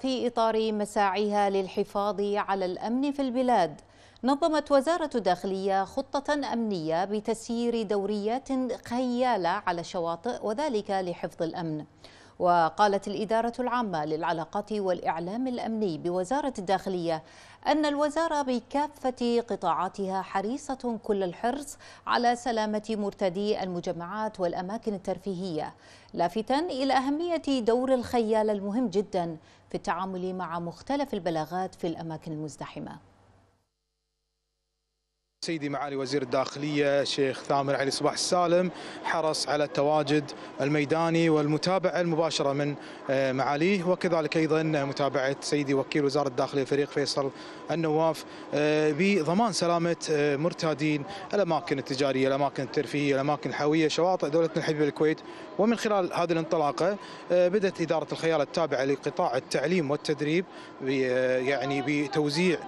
في إطار مساعيها للحفاظ على الأمن في البلاد نظمت وزارة الداخلية خطة أمنية بتسيير دوريات خيالة على الشواطئ وذلك لحفظ الأمن وقالت الإدارة العامة للعلاقات والإعلام الأمني بوزارة الداخلية أن الوزارة بكافة قطاعاتها حريصة كل الحرص على سلامة مرتدي المجمعات والأماكن الترفيهية لافتا إلى أهمية دور الخيال المهم جدا في التعامل مع مختلف البلاغات في الأماكن المزدحمة سيدي معالي وزير الداخلية شيخ ثامر علي صباح السالم حرص على التواجد الميداني والمتابعة المباشرة من آه، معاليه وكذلك أيضا متابعة سيدي وكيل وزارة الداخلية فريق فيصل النواف آه، بضمان سلامة آه، مرتادين الأماكن التجارية الأماكن الترفيهية الأماكن الحيوية شواطئ دولتنا الحبيب الكويت ومن خلال هذه الانطلاقة بدأت إدارة الخيال التابعة لقطاع التعليم والتدريب يعني بتوزيع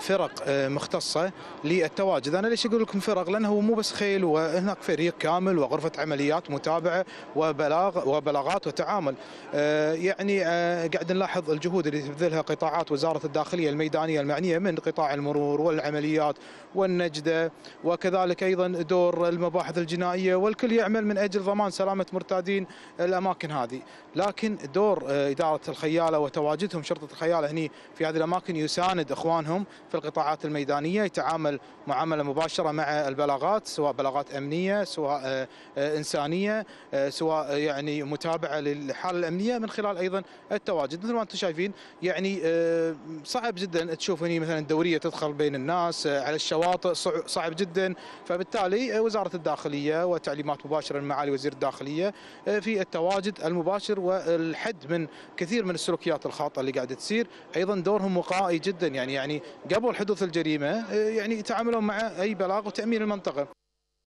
فرق مختصة للتدريب التواجد انا ليش اقول لكم فرق لانه هو مو بس خيل وهناك فريق كامل وغرفه عمليات متابعه وبلاغ وبلاغات وتعامل آه، يعني آه، قاعد نلاحظ الجهود اللي تبذلها قطاعات وزاره الداخليه الميدانيه المعنيه من قطاع المرور والعمليات والنجده وكذلك ايضا دور المباحث الجنائيه والكل يعمل من اجل ضمان سلامه مرتادين الاماكن هذه لكن دور آه، اداره الخياله وتواجدهم شرطه الخياله هني في هذه الاماكن يساند اخوانهم في القطاعات الميدانيه يتعامل معامله مباشره مع البلاغات سواء بلاغات امنيه سواء آه، آه، انسانيه آه، سواء يعني متابعه للحاله الامنيه من خلال ايضا التواجد مثل ما انتم شايفين يعني صعب جدا تشوف هني مثلا دوريه تدخل بين الناس على الشواطئ صعب جدا فبالتالي وزاره الداخليه وتعليمات مباشره من معالي وزير الداخليه في التواجد المباشر والحد من كثير من السلوكيات الخاطئه اللي قاعده تصير ايضا دورهم وقائي جدا يعني يعني قبل حدوث الجريمه يعني تعامل نتعاملوا مع اي بلاغ وتامين المنطقه